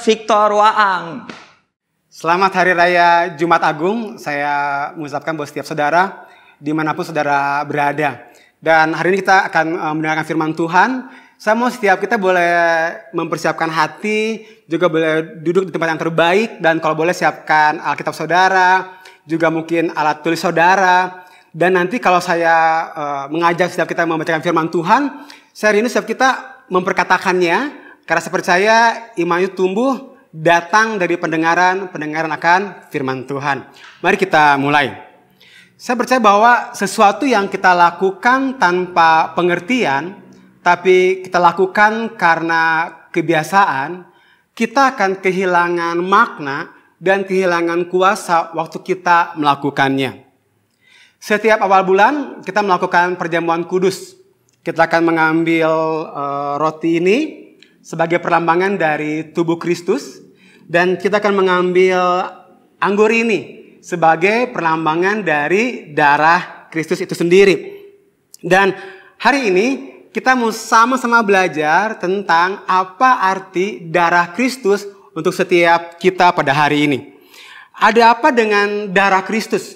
Victor Waang. Selamat Hari Raya Jumat Agung. Saya mengucapkan buat setiap saudara, dimanapun saudara berada. Dan hari ini kita akan eh, mendengarkan firman Tuhan. Saya mau setiap kita boleh mempersiapkan hati, juga boleh duduk di tempat yang terbaik, dan kalau boleh siapkan Alkitab saudara, juga mungkin alat tulis saudara. Dan nanti kalau saya eh, mengajak setiap kita membacakan firman Tuhan, saya hari ini setiap kita memperkatakannya, karena saya percaya iman itu tumbuh datang dari pendengaran, pendengaran akan firman Tuhan. Mari kita mulai. Saya percaya bahwa sesuatu yang kita lakukan tanpa pengertian, tapi kita lakukan karena kebiasaan, kita akan kehilangan makna dan kehilangan kuasa waktu kita melakukannya. Setiap awal bulan kita melakukan perjamuan kudus. Kita akan mengambil uh, roti ini, sebagai perlambangan dari tubuh Kristus dan kita akan mengambil anggur ini sebagai perlambangan dari darah Kristus itu sendiri. Dan hari ini kita mau sama-sama belajar tentang apa arti darah Kristus untuk setiap kita pada hari ini. Ada apa dengan darah Kristus?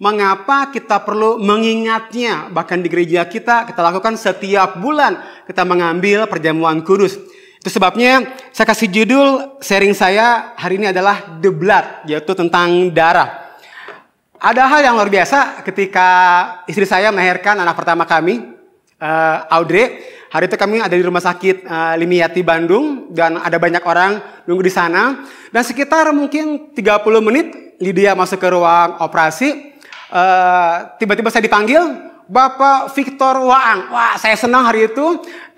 Mengapa kita perlu mengingatnya? Bahkan di gereja kita, kita lakukan setiap bulan. Kita mengambil perjamuan kudus. Itu sebabnya saya kasih judul sharing saya hari ini adalah The Blood, yaitu tentang darah. Ada hal yang luar biasa ketika istri saya melahirkan anak pertama kami, eh, Audrey. Hari itu kami ada di rumah sakit eh, Limyati Bandung dan ada banyak orang nunggu di sana. Dan sekitar mungkin 30 menit Lydia masuk ke ruang operasi. Eh, tiba -tiba saya dipanggil, Bapak Victor Waang. Wah, saya senang hari itu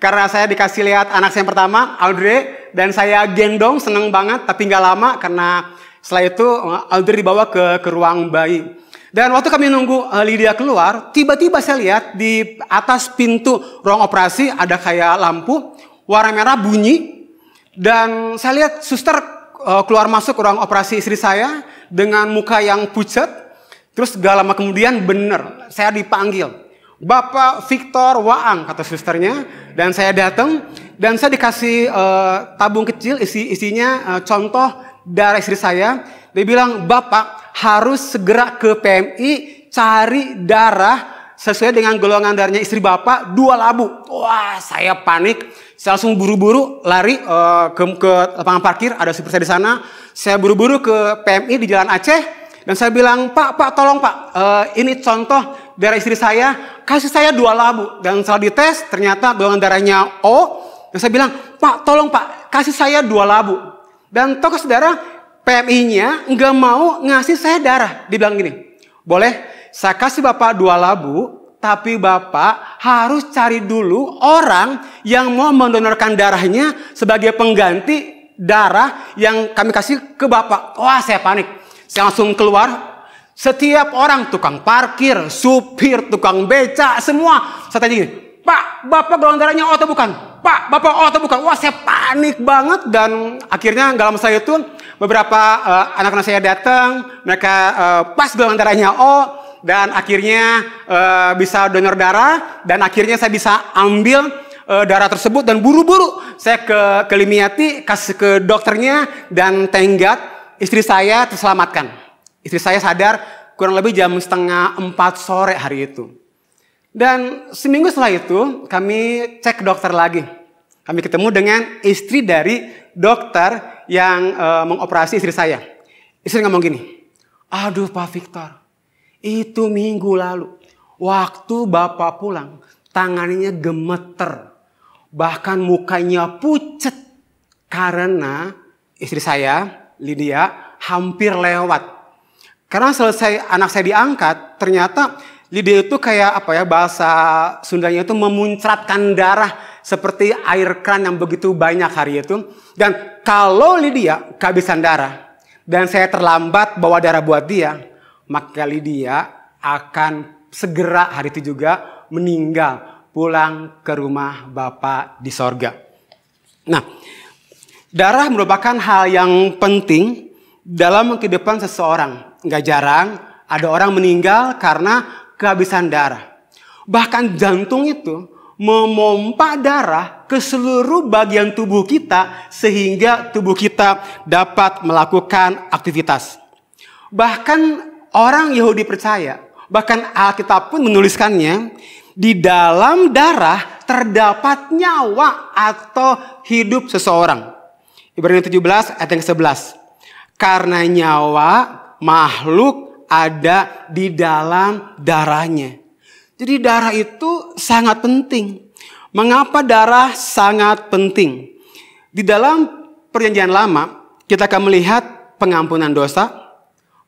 karena saya dikasih lihat anak saya yang pertama, Audrey, dan saya gendong senang banget, tapi nggak lama karena setelah itu eh, Audrey dibawa ke, ke ruang bayi. Dan waktu kami nunggu eh, Lydia keluar, tiba-tiba saya lihat di atas pintu ruang operasi ada kayak lampu warna merah bunyi. Dan saya lihat suster eh, keluar masuk ruang operasi istri saya dengan muka yang pucat. Terus gak lama kemudian bener, saya dipanggil. Bapak Victor Waang kata susternya dan saya datang dan saya dikasih uh, tabung kecil isi isinya uh, contoh darah istri saya. Dia bilang Bapak harus segera ke PMI cari darah sesuai dengan golongan darahnya istri Bapak dua labu. Wah, saya panik. Saya langsung buru-buru lari uh, ke, ke lapangan parkir ada supir saya di sana. Saya buru-buru ke PMI di Jalan Aceh dan saya bilang, Pak, Pak, tolong Pak, uh, ini contoh darah istri saya, kasih saya dua labu. Dan setelah dites, ternyata golongan darahnya O. Dan saya bilang, Pak, tolong Pak, kasih saya dua labu. Dan toko saudara, PMI-nya nggak mau ngasih saya darah. Dia bilang gini, boleh saya kasih Bapak dua labu, tapi Bapak harus cari dulu orang yang mau mendonorkan darahnya sebagai pengganti darah yang kami kasih ke Bapak. Wah, saya panik. Saya langsung keluar. Setiap orang, tukang parkir, supir, tukang becak, semua. Saya tanya gini, Pak, Bapak golongan darahnya O atau bukan? Pak, Bapak O atau bukan? Wah, saya panik banget. Dan akhirnya dalam lama saya itu, beberapa eh, anak-anak uh, saya datang. Mereka uh, pas golongan darahnya O. Dan akhirnya uh, bisa donor darah. Dan akhirnya saya bisa ambil uh, darah tersebut. Dan buru-buru saya ke, ke Limiati, kasih ke dokternya. Dan tenggat istri saya terselamatkan. Istri saya sadar kurang lebih jam setengah empat sore hari itu. Dan seminggu setelah itu kami cek dokter lagi. Kami ketemu dengan istri dari dokter yang e, mengoperasi istri saya. Istri ngomong gini, aduh Pak Victor, itu minggu lalu waktu bapak pulang tangannya gemeter, bahkan mukanya pucet karena istri saya Lydia hampir lewat. Karena selesai anak saya diangkat, ternyata Lydia itu kayak apa ya bahasa Sundanya itu memuncratkan darah seperti air keran yang begitu banyak hari itu. Dan kalau Lydia kehabisan darah dan saya terlambat bawa darah buat dia, maka Lydia akan segera hari itu juga meninggal pulang ke rumah Bapak di sorga. Nah, Darah merupakan hal yang penting dalam kehidupan seseorang. Nggak jarang ada orang meninggal karena kehabisan darah. Bahkan jantung itu memompa darah ke seluruh bagian tubuh kita sehingga tubuh kita dapat melakukan aktivitas. Bahkan orang Yahudi percaya, bahkan Alkitab pun menuliskannya, di dalam darah terdapat nyawa atau hidup seseorang. Ibrani 17 ayat yang ke-11. Karena nyawa makhluk ada di dalam darahnya. Jadi darah itu sangat penting. Mengapa darah sangat penting? Di dalam perjanjian lama, kita akan melihat pengampunan dosa,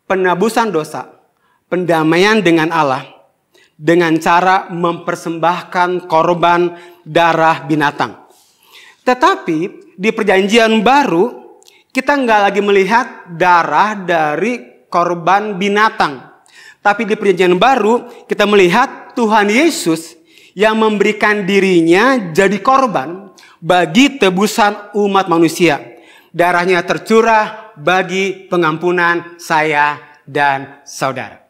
penebusan dosa, pendamaian dengan Allah dengan cara mempersembahkan korban darah binatang. Tetapi di perjanjian baru kita nggak lagi melihat darah dari korban binatang. Tapi di perjanjian baru kita melihat Tuhan Yesus yang memberikan dirinya jadi korban bagi tebusan umat manusia. Darahnya tercurah bagi pengampunan saya dan saudara.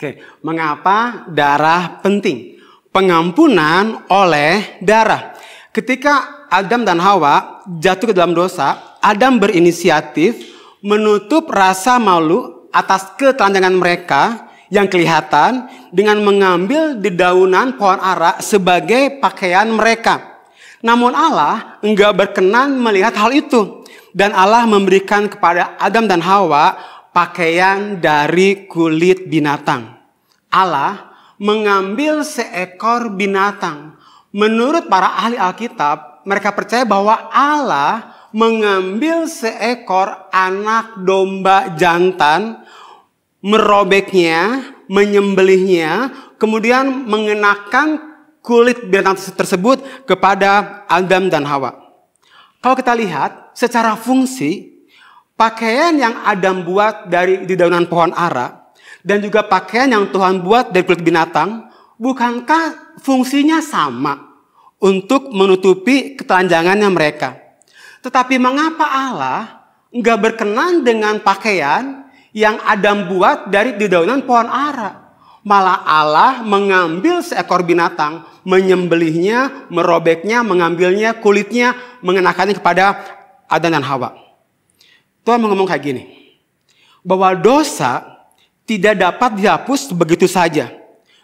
Oke, mengapa darah penting? Pengampunan oleh darah. Ketika Adam dan Hawa jatuh ke dalam dosa, Adam berinisiatif menutup rasa malu atas ketelanjangan mereka yang kelihatan dengan mengambil dedaunan pohon ara sebagai pakaian mereka. Namun Allah enggak berkenan melihat hal itu. Dan Allah memberikan kepada Adam dan Hawa pakaian dari kulit binatang. Allah mengambil seekor binatang. Menurut para ahli Alkitab, mereka percaya bahwa Allah mengambil seekor anak domba jantan, merobeknya, menyembelihnya, kemudian mengenakan kulit binatang tersebut kepada Adam dan Hawa. Kalau kita lihat secara fungsi, pakaian yang Adam buat dari di daunan pohon ara dan juga pakaian yang Tuhan buat dari kulit binatang, bukankah fungsinya sama? untuk menutupi ketelanjangannya mereka. Tetapi mengapa Allah nggak berkenan dengan pakaian yang Adam buat dari dedaunan pohon ara? Malah Allah mengambil seekor binatang, menyembelihnya, merobeknya, mengambilnya, kulitnya, mengenakannya kepada Adam dan Hawa. Tuhan mengomong kayak gini, bahwa dosa tidak dapat dihapus begitu saja.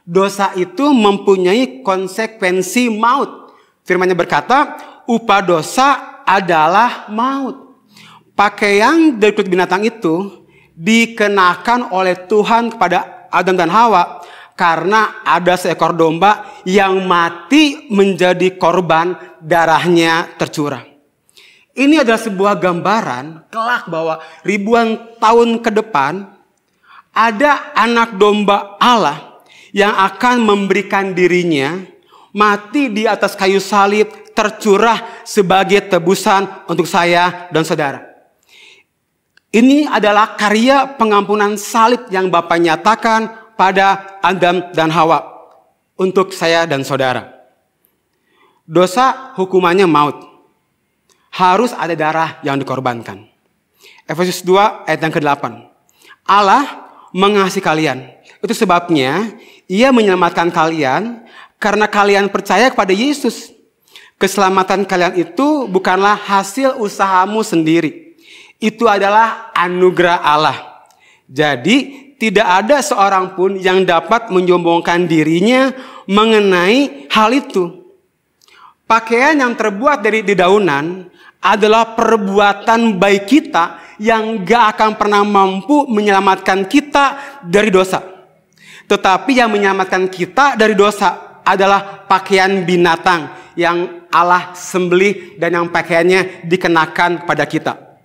Dosa itu mempunyai konsekuensi maut. Firmannya berkata, upah dosa adalah maut. Pakaian dari kulit binatang itu dikenakan oleh Tuhan kepada Adam dan Hawa karena ada seekor domba yang mati menjadi korban darahnya tercurah. Ini adalah sebuah gambaran kelak bahwa ribuan tahun ke depan ada anak domba Allah yang akan memberikan dirinya mati di atas kayu salib tercurah sebagai tebusan untuk saya dan saudara. Ini adalah karya pengampunan salib yang Bapak nyatakan pada Adam dan Hawa untuk saya dan saudara. Dosa hukumannya maut. Harus ada darah yang dikorbankan. Efesus 2 ayat yang ke-8. Allah mengasihi kalian. Itu sebabnya ia menyelamatkan kalian karena kalian percaya kepada Yesus. Keselamatan kalian itu bukanlah hasil usahamu sendiri. Itu adalah anugerah Allah. Jadi tidak ada seorang pun yang dapat menyombongkan dirinya mengenai hal itu. Pakaian yang terbuat dari dedaunan adalah perbuatan baik kita yang gak akan pernah mampu menyelamatkan kita dari dosa. Tetapi yang menyelamatkan kita dari dosa adalah pakaian binatang yang Allah sembelih dan yang pakaiannya dikenakan pada kita.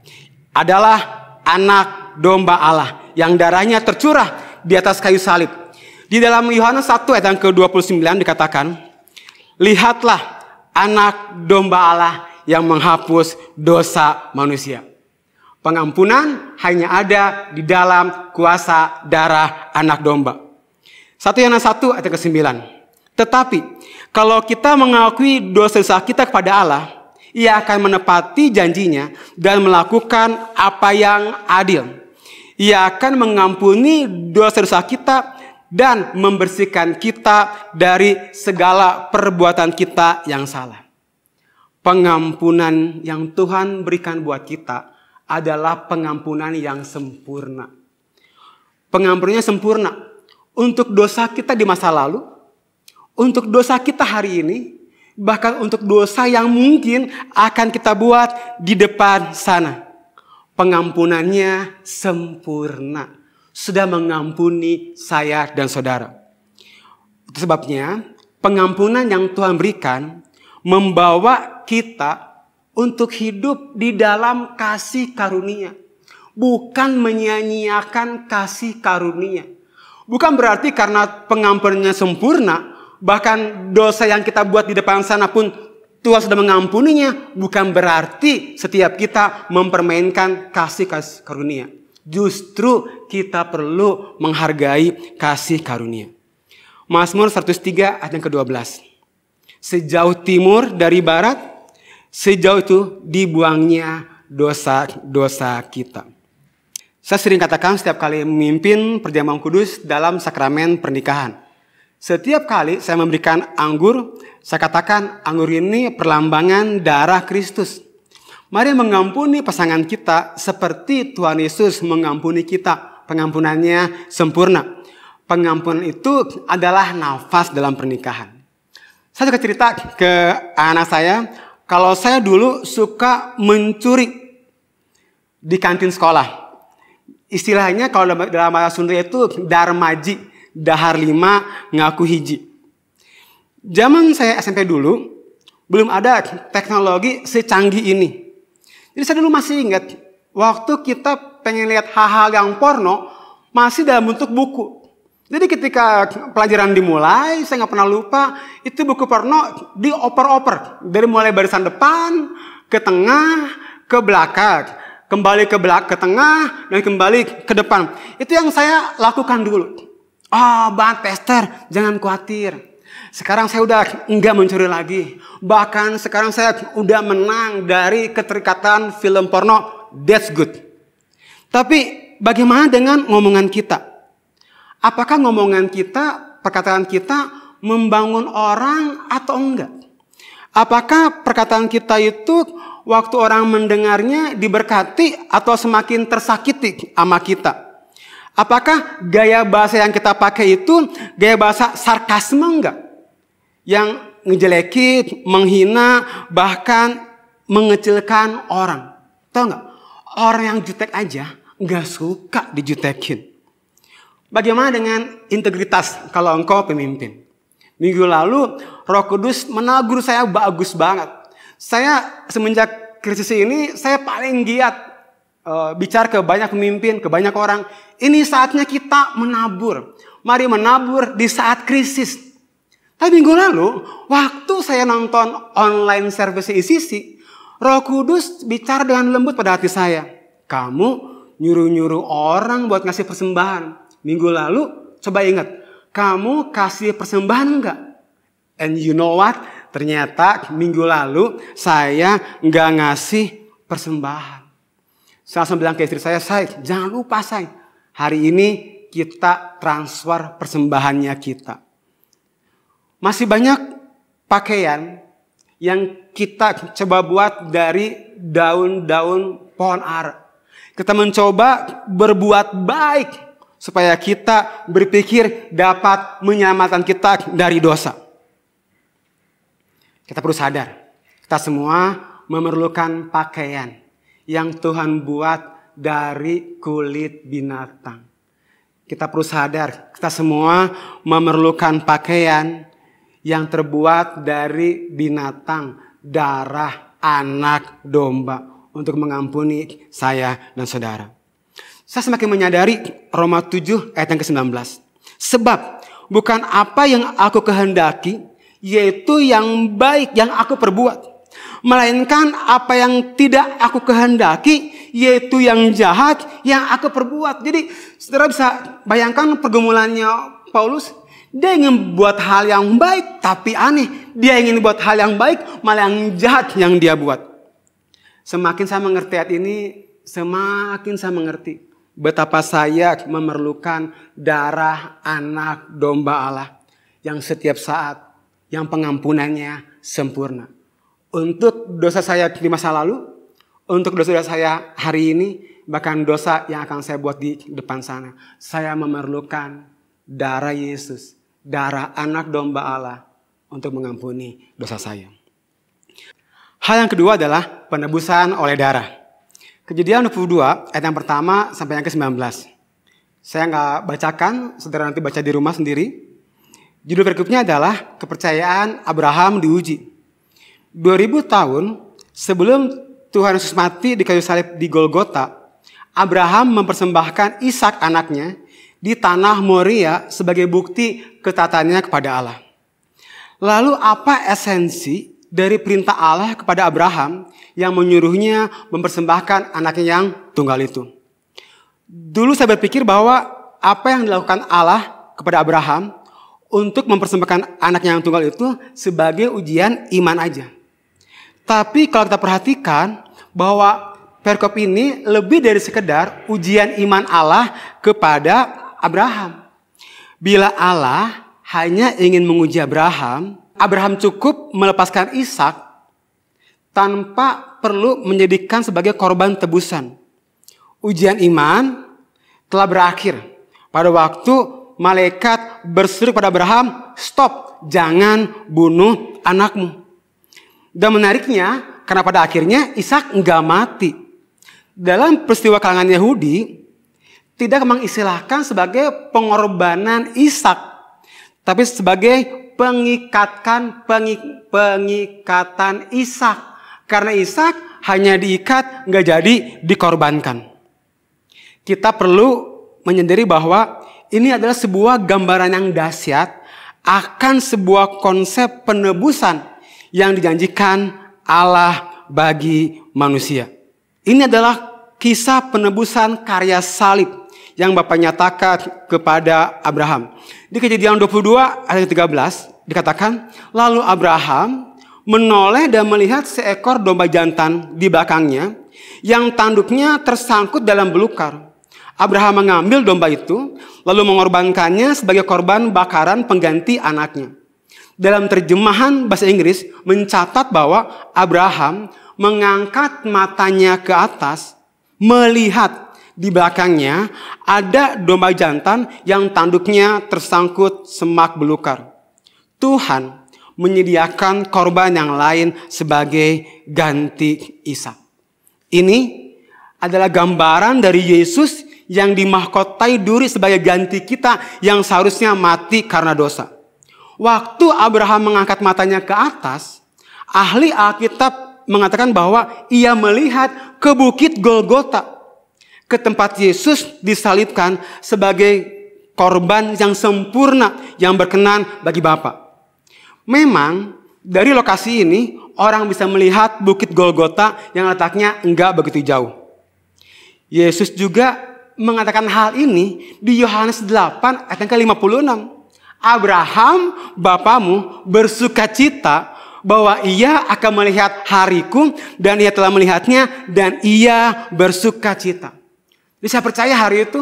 Adalah anak domba Allah yang darahnya tercurah di atas kayu salib. Di dalam Yohanes 1 ayat yang ke-29 dikatakan, "Lihatlah anak domba Allah yang menghapus dosa manusia." Pengampunan hanya ada di dalam kuasa darah anak domba. satu yang satu ayat ke-9. Tetapi kalau kita mengakui dosa-dosa kita kepada Allah, ia akan menepati janjinya dan melakukan apa yang adil. Ia akan mengampuni dosa-dosa kita dan membersihkan kita dari segala perbuatan kita yang salah. Pengampunan yang Tuhan berikan buat kita adalah pengampunan yang sempurna. Pengampunannya sempurna. Untuk dosa kita di masa lalu, untuk dosa kita hari ini, bahkan untuk dosa yang mungkin akan kita buat di depan sana. Pengampunannya sempurna. Sudah mengampuni saya dan saudara. Itu sebabnya pengampunan yang Tuhan berikan membawa kita untuk hidup di dalam kasih karunia. Bukan menyia-nyiakan kasih karunia. Bukan berarti karena pengampunannya sempurna, Bahkan dosa yang kita buat di depan sana pun Tuhan sudah mengampuninya. Bukan berarti setiap kita mempermainkan kasih karunia. Justru kita perlu menghargai kasih karunia. Mazmur 103 ayat yang ke-12. Sejauh timur dari barat, sejauh itu dibuangnya dosa-dosa kita. Saya sering katakan setiap kali memimpin perjamuan kudus dalam sakramen pernikahan. Setiap kali saya memberikan anggur, saya katakan anggur ini perlambangan darah Kristus. Mari mengampuni pasangan kita seperti Tuhan Yesus mengampuni kita. Pengampunannya sempurna. Pengampunan itu adalah nafas dalam pernikahan. Saya juga cerita ke anak saya, kalau saya dulu suka mencuri di kantin sekolah. Istilahnya kalau dalam bahasa Sunda itu darmaji dahar lima, ngaku hiji. Zaman saya SMP dulu, belum ada teknologi secanggih ini. Jadi saya dulu masih ingat, waktu kita pengen lihat hal-hal yang porno, masih dalam bentuk buku. Jadi ketika pelajaran dimulai, saya nggak pernah lupa, itu buku porno dioper-oper. Dari mulai barisan depan, ke tengah, ke belakang. Kembali ke belakang, ke tengah, dan kembali ke depan. Itu yang saya lakukan dulu oh, Bang Tester, jangan khawatir. Sekarang saya udah enggak mencuri lagi. Bahkan sekarang saya udah menang dari keterikatan film porno. That's good. Tapi bagaimana dengan ngomongan kita? Apakah ngomongan kita, perkataan kita membangun orang atau enggak? Apakah perkataan kita itu waktu orang mendengarnya diberkati atau semakin tersakiti sama kita? Apakah gaya bahasa yang kita pakai itu gaya bahasa sarkasme enggak? Yang ngejelekit, menghina, bahkan mengecilkan orang. Tahu enggak? Orang yang jutek aja enggak suka dijutekin. Bagaimana dengan integritas kalau engkau pemimpin? Minggu lalu Roh Kudus menagur saya bagus banget. Saya semenjak krisis ini saya paling giat Eh, bicara ke banyak pemimpin, ke banyak orang. Ini saatnya kita menabur. Mari menabur di saat krisis. Tapi minggu lalu, waktu saya nonton online service ICC, Roh Kudus bicara dengan lembut pada hati saya. Kamu nyuruh-nyuruh orang buat ngasih persembahan. Minggu lalu, coba ingat, kamu kasih persembahan enggak? And you know what? Ternyata minggu lalu saya enggak ngasih persembahan. Saya langsung bilang ke istri saya, saya jangan lupa saya. Hari ini kita transfer persembahannya kita. Masih banyak pakaian yang kita coba buat dari daun-daun pohon ara. Kita mencoba berbuat baik supaya kita berpikir dapat menyelamatkan kita dari dosa. Kita perlu sadar, kita semua memerlukan pakaian yang Tuhan buat dari kulit binatang. Kita perlu sadar, kita semua memerlukan pakaian yang terbuat dari binatang, darah anak domba untuk mengampuni saya dan saudara. Saya semakin menyadari Roma 7 ayat yang ke-19. Sebab bukan apa yang aku kehendaki, yaitu yang baik yang aku perbuat melainkan apa yang tidak aku kehendaki, yaitu yang jahat yang aku perbuat. Jadi saudara bisa bayangkan pergumulannya Paulus. Dia ingin buat hal yang baik, tapi aneh. Dia ingin buat hal yang baik, malah yang jahat yang dia buat. Semakin saya mengerti ayat ini, semakin saya mengerti betapa saya memerlukan darah anak domba Allah yang setiap saat yang pengampunannya sempurna. Untuk dosa saya di masa lalu, untuk dosa-dosa saya hari ini, bahkan dosa yang akan saya buat di depan sana. Saya memerlukan darah Yesus, darah anak domba Allah untuk mengampuni dosa saya. Hal yang kedua adalah penebusan oleh darah. Kejadian 22 ayat yang pertama sampai yang ke-19. Saya nggak bacakan, saudara nanti baca di rumah sendiri. Judul berikutnya adalah kepercayaan Abraham diuji. 2000 tahun sebelum Tuhan Yesus mati di kayu salib di Golgota, Abraham mempersembahkan Ishak anaknya di tanah Moria sebagai bukti ketatannya kepada Allah. Lalu apa esensi dari perintah Allah kepada Abraham yang menyuruhnya mempersembahkan anaknya yang tunggal itu? Dulu saya berpikir bahwa apa yang dilakukan Allah kepada Abraham untuk mempersembahkan anaknya yang tunggal itu sebagai ujian iman aja. Tapi kalau kita perhatikan bahwa perkop ini lebih dari sekedar ujian iman Allah kepada Abraham. Bila Allah hanya ingin menguji Abraham, Abraham cukup melepaskan Ishak tanpa perlu menjadikan sebagai korban tebusan. Ujian iman telah berakhir pada waktu malaikat berseru pada Abraham, "Stop, jangan bunuh anakmu." Dan menariknya, karena pada akhirnya Ishak enggak mati. Dalam peristiwa kalangan Yahudi, tidak mengistilahkan sebagai pengorbanan Ishak, tapi sebagai pengikatkan pengik, pengikatan Ishak. Karena Ishak hanya diikat, nggak jadi dikorbankan. Kita perlu menyadari bahwa ini adalah sebuah gambaran yang dahsyat akan sebuah konsep penebusan yang dijanjikan Allah bagi manusia. Ini adalah kisah penebusan karya salib yang Bapak nyatakan kepada Abraham. Di kejadian 22 ayat 13 dikatakan, Lalu Abraham menoleh dan melihat seekor domba jantan di belakangnya yang tanduknya tersangkut dalam belukar. Abraham mengambil domba itu lalu mengorbankannya sebagai korban bakaran pengganti anaknya dalam terjemahan bahasa Inggris mencatat bahwa Abraham mengangkat matanya ke atas, melihat di belakangnya ada domba jantan yang tanduknya tersangkut semak belukar. Tuhan menyediakan korban yang lain sebagai ganti Isa. Ini adalah gambaran dari Yesus yang dimahkotai duri sebagai ganti kita yang seharusnya mati karena dosa. Waktu Abraham mengangkat matanya ke atas, ahli Alkitab mengatakan bahwa ia melihat ke bukit Golgota, ke tempat Yesus disalibkan sebagai korban yang sempurna yang berkenan bagi Bapa. Memang dari lokasi ini orang bisa melihat bukit Golgota yang letaknya enggak begitu jauh. Yesus juga mengatakan hal ini di Yohanes 8 ayat yang ke-56. Abraham bapamu bersuka cita bahwa ia akan melihat hariku dan ia telah melihatnya dan ia bersuka cita. Jadi saya percaya hari itu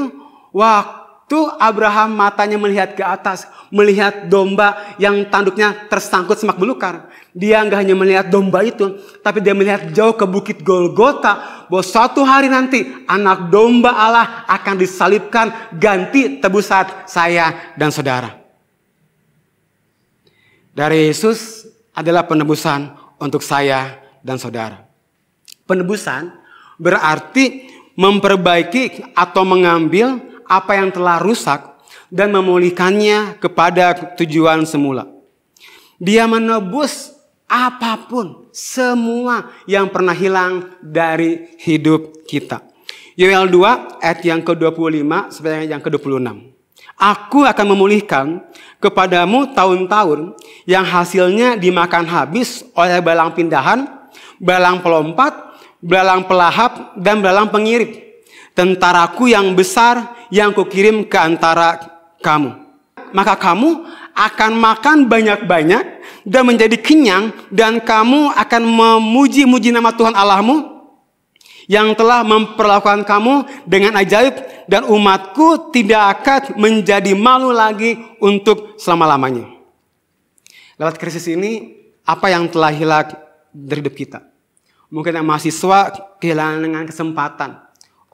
waktu Abraham matanya melihat ke atas, melihat domba yang tanduknya tersangkut semak belukar. Dia nggak hanya melihat domba itu, tapi dia melihat jauh ke bukit Golgota bahwa suatu hari nanti anak domba Allah akan disalibkan ganti tebusan saya dan saudara dari Yesus adalah penebusan untuk saya dan saudara. Penebusan berarti memperbaiki atau mengambil apa yang telah rusak dan memulihkannya kepada tujuan semula. Dia menebus apapun, semua yang pernah hilang dari hidup kita. Yoel 2 ayat yang ke-25 sampai yang ke-26. Aku akan memulihkan kepadamu tahun-tahun yang hasilnya dimakan habis oleh balang pindahan, balang pelompat, balang pelahap, dan balang pengirip. Tentaraku yang besar yang kukirim ke antara kamu. Maka kamu akan makan banyak-banyak dan menjadi kenyang dan kamu akan memuji-muji nama Tuhan Allahmu yang telah memperlakukan kamu dengan ajaib dan umatku tidak akan menjadi malu lagi untuk selama-lamanya. Lewat krisis ini, apa yang telah hilang dari hidup kita? Mungkin yang mahasiswa kehilangan dengan kesempatan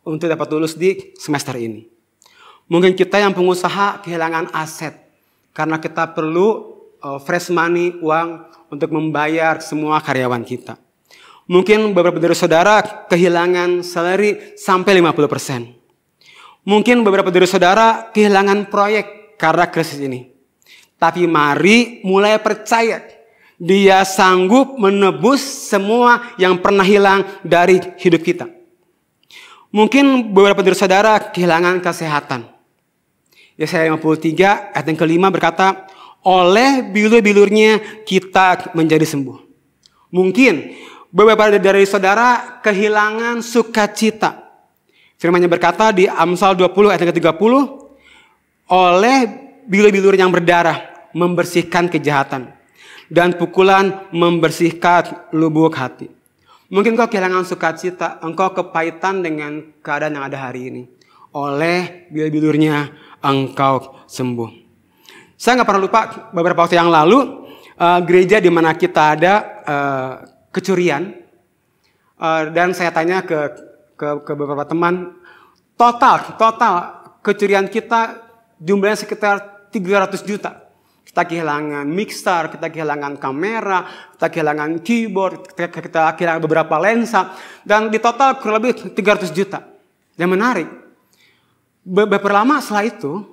untuk dapat lulus di semester ini. Mungkin kita yang pengusaha kehilangan aset karena kita perlu eh, fresh money, uang untuk membayar semua karyawan kita. Mungkin beberapa dari saudara kehilangan salary sampai 50%. Mungkin beberapa dari saudara kehilangan proyek karena krisis ini. Tapi mari mulai percaya. Dia sanggup menebus semua yang pernah hilang dari hidup kita. Mungkin beberapa dari saudara kehilangan kesehatan. Yesaya 53 ayat yang kelima berkata, oleh bilur-bilurnya kita menjadi sembuh. Mungkin beberapa dari saudara kehilangan sukacita. Firmannya berkata di Amsal 20 ayat 30 oleh bilur-bilur yang berdarah membersihkan kejahatan dan pukulan membersihkan lubuk hati. Mungkin kau kehilangan sukacita, engkau kepahitan dengan keadaan yang ada hari ini. Oleh bilur-bilurnya engkau sembuh. Saya nggak pernah lupa beberapa waktu yang lalu uh, gereja di mana kita ada uh, kecurian. Eh, dan saya tanya ke, ke ke beberapa teman, total total kecurian kita jumlahnya sekitar 300 juta. Kita kehilangan mixer, kita kehilangan kamera, kita kehilangan keyboard, kita, kita kehilangan beberapa lensa, dan di total kurang lebih 300 juta. yang menarik, beberapa lama setelah itu,